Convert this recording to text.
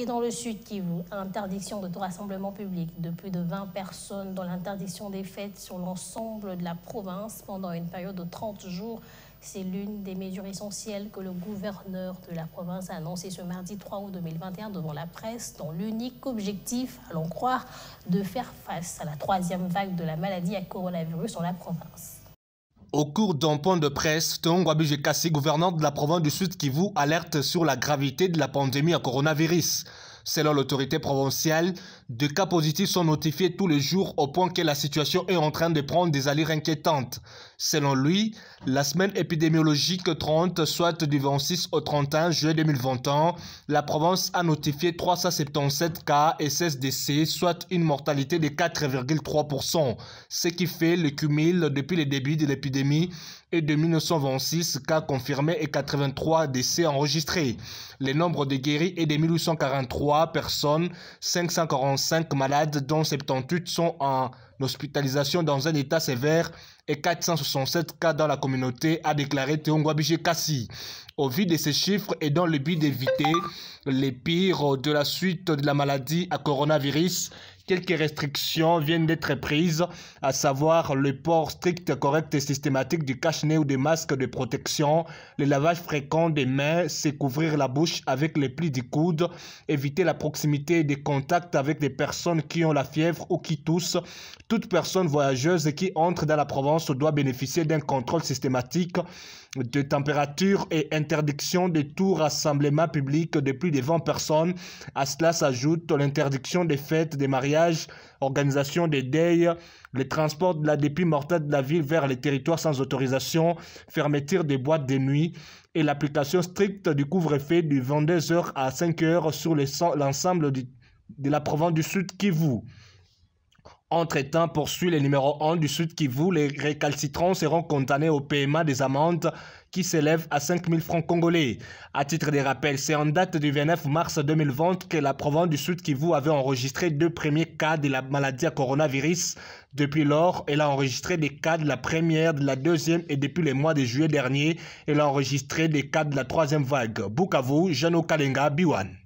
et dans le Sud qui Kivu, interdiction de tout rassemblement public de plus de 20 personnes, dont l'interdiction des fêtes sur l'ensemble de la province pendant une période de 30 jours. C'est l'une des mesures essentielles que le gouverneur de la province a annoncé ce mardi 3 août 2021 devant la presse, dont l'unique objectif, allons croire, de faire face à la troisième vague de la maladie à coronavirus en la province. Au cours d'un point de presse, Wabi-Jekassi, gouvernante de la province du Sud Kivu, alerte sur la gravité de la pandémie à coronavirus. Selon l'autorité provinciale, des cas positifs sont notifiés tous les jours au point que la situation est en train de prendre des allures inquiétantes. Selon lui, la semaine épidémiologique 30, soit du 26 au 31 juillet 2021, la province a notifié 377 cas et 16 décès, soit une mortalité de 4,3%, ce qui fait le cumul depuis le début de l'épidémie et de 1926 cas confirmés et 83 décès enregistrés. Le nombre de guéris est de 1843 personnes, 545 malades dont 78 sont en L'hospitalisation dans un état sévère et 467 cas dans la communauté, a déclaré Théon Kassi. Au vu de ces chiffres et dans le but d'éviter les pires de la suite de la maladie à coronavirus, quelques restrictions viennent d'être prises, à savoir le port strict, correct et systématique du cache-nez ou des masques de protection, le lavage fréquent des mains, se couvrir la bouche avec les plis du coude, éviter la proximité et des contacts avec des personnes qui ont la fièvre ou qui toussent. Toute personne voyageuse qui entre dans la Provence doit bénéficier d'un contrôle systématique de température et interdiction de tout rassemblement public de plus de 20 personnes. À cela s'ajoute l'interdiction des fêtes, des mariages, organisation des deuils, le transports de la dépit mortelle de la ville vers les territoires sans autorisation, fermeture des boîtes de nuit et l'application stricte du couvre-feu de 22h à 5h sur l'ensemble de la province du Sud Kivu. Entre-temps, poursuit le numéro 1 du Sud Kivu, les récalcitrants seront condamnés au paiement des amendes qui s'élèvent à 5 000 francs congolais. À titre de rappel, c'est en date du 29 mars 2020 que la province du Sud Kivu avait enregistré deux premiers cas de la maladie à coronavirus. Depuis lors, elle a enregistré des cas de la première, de la deuxième et depuis le mois de juillet dernier, elle a enregistré des cas de la troisième vague. Bukavu, Jano Kalinga, Biwan.